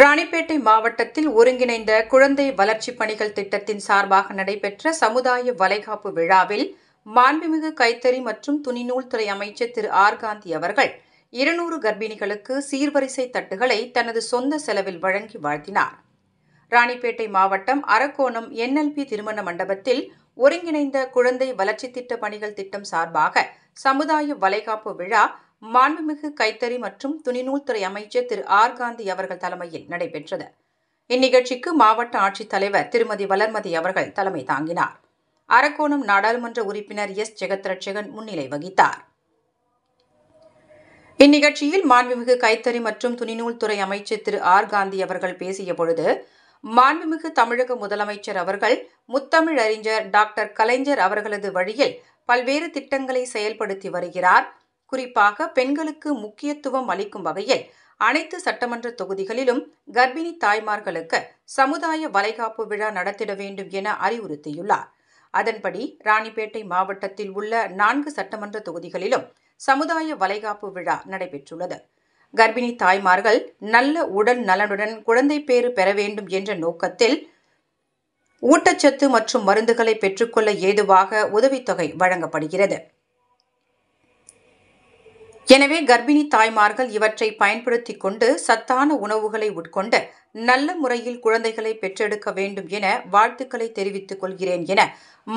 ராணிப்பேட்டை மாவட்டத்தில் ஒருங்கிணைந்த குழந்தை வளர்ச்சி பணிகள் திட்டத்தின் சார்பாக நடைபெற்ற சமுதாய வளைகாப்பு விழாவில் மாண்புமிகு கைத்தறி மற்றும் துணிநூல் துறை அமைச்சர் திரு ஆர் காந்தி அவர்கள் இருநூறு கர்ப்பிணிகளுக்கு சீர்வரிசை தட்டுகளை தனது சொந்த செலவில் வழங்கி வாழ்த்தினார் ராணிப்பேட்டை மாவட்டம் அரக்கோணம் என்எல்பி திருமண மண்டபத்தில் ஒருங்கிணைந்த குழந்தை வளர்ச்சி திட்ட பணிகள் திட்டம் சார்பாக சமுதாய வளைகாப்பு விழா மாண்புமிகு கைத்தறி மற்றும் துணிநூல்துறை அமைச்சர் திரு ஆர் காந்தி அவர்கள் தலைமையில் நடைபெற்றது இந்நிகழ்ச்சிக்கு மாவட்ட ஆட்சித்தலைவர் திருமதி வளர்மதி அவர்கள் தலைமை தாங்கினார் அரக்கோணம் நாடாளுமன்ற உறுப்பினர் எஸ் ஜெகத்ரட்சகன் முன்னிலை வகித்தார் இந்நிகழ்ச்சியில் மாண்புமிகு கைத்தறி மற்றும் துணிநூல்துறை அமைச்சர் திரு ஆர் காந்தி அவர்கள் பேசிய பொழுது மாண்புமிகு தமிழக முதலமைச்சர் அவர்கள் முத்தமிழ் அறிஞர் டாக்டர் கலைஞர் அவர்களது வழியில் பல்வேறு திட்டங்களை செயல்படுத்தி வருகிறார் குறிப்பாக பெண்களுக்கு முக்கியத்துவம் அளிக்கும் வகையில் அனைத்து சட்டமன்ற தொகுதிகளிலும் கர்ப்பிணி தாய்மார்களுக்கு சமுதாய வளைகாப்பு விழா நடத்திட வேண்டும் என அறிவுறுத்தியுள்ளார் அதன்படி ராணிப்பேட்டை மாவட்டத்தில் உள்ள நான்கு சட்டமன்ற தொகுதிகளிலும் சமுதாய வளைகாப்பு விழா நடைபெற்றுள்ளது கர்ப்பிணி தாய்மார்கள் நல்ல உடல் நலனுடன் குழந்தை பேறு பெற வேண்டும் என்ற நோக்கத்தில் ஊட்டச்சத்து மற்றும் மருந்துகளை பெற்றுக்கொள்ள ஏதுவாக உதவித்தொகை வழங்கப்படுகிறது எனவே கர்ப்பிணி தாய்மார்கள் இவற்றை பயன்படுத்தி கொண்டு சத்தான உணவுகளை உட்கொண்டு நல்ல முறையில் குழந்தைகளை பெற்றெடுக்க வேண்டும் என வாழ்த்துக்களை தெரிவித்துக் கொள்கிறேன் என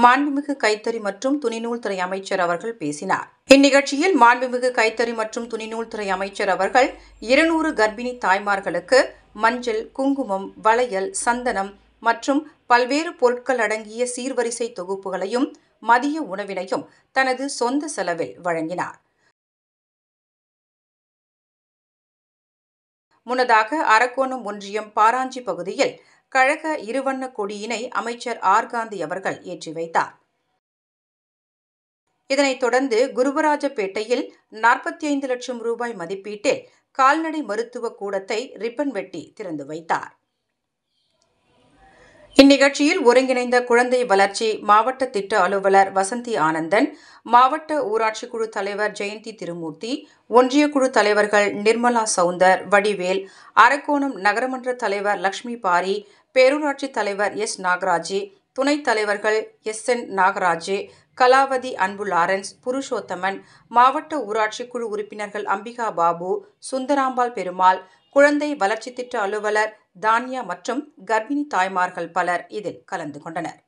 மாண்புமிகு கைத்தறி மற்றும் துணிநூல் துறை அமைச்சர் அவர்கள் பேசினார் இந்நிகழ்ச்சியில் மாண்புமிகு கைத்தறி மற்றும் துணிநூல் துறை அமைச்சர் அவர்கள் இருநூறு கர்ப்பிணி தாய்மார்களுக்கு மஞ்சள் குங்குமம் வளையல் சந்தனம் மற்றும் பல்வேறு பொருட்கள் அடங்கிய சீர்வரிசை தொகுப்புகளையும் மதிய உணவினையும் தனது சொந்த செலவில் வழங்கினார் முன்னதாக அரக்கோணம் ஒன்றியம் பாராஞ்சி பகுதியில் கழக இருவண்ண கொடியினை அமைச்சர் ஆர் காந்தி அவர்கள் ஏற்றி வைத்தார் இதனைத் தொடர்ந்து குருவராஜப்பேட்டையில் நாற்பத்தி ஐந்து லட்சம் ரூபாய் மதிப்பீட்டில் கால்நடை மருத்துவக் கூடத்தை ரிப்பன் வெட்டி திறந்து வைத்தார் இந்நிகழ்ச்சியில் ஒருங்கிணைந்த குழந்தை வளர்ச்சி மாவட்ட திட்ட அலுவலர் வசந்தி ஆனந்தன் மாவட்ட ஊராட்சி குழு தலைவர் ஜெயந்தி திருமூர்த்தி ஒன்றிய குழு தலைவர்கள் நிர்மலா சவுந்தர் வடிவேல் அரக்கோணம் நகரமன்ற தலைவர் லக்ஷ்மி பாரி பேரூராட்சி தலைவர் எஸ் நாகராஜி துணைத் தலைவர்கள் எஸ் என் நாகராஜு கலாவதி அன்பு லாரன்ஸ் புருஷோத்தமன் மாவட்ட ஊராட்சி குழு உறுப்பினர்கள் அம்பிகா பாபு சுந்தராம்பாள் பெருமாள் குழந்தை வளர்ச்சி திட்ட அலுவலர் தான்யா மற்றும் கர்ப்பிணி தாய்மார்கள் பலர் இதில் கலந்து கொண்டனர்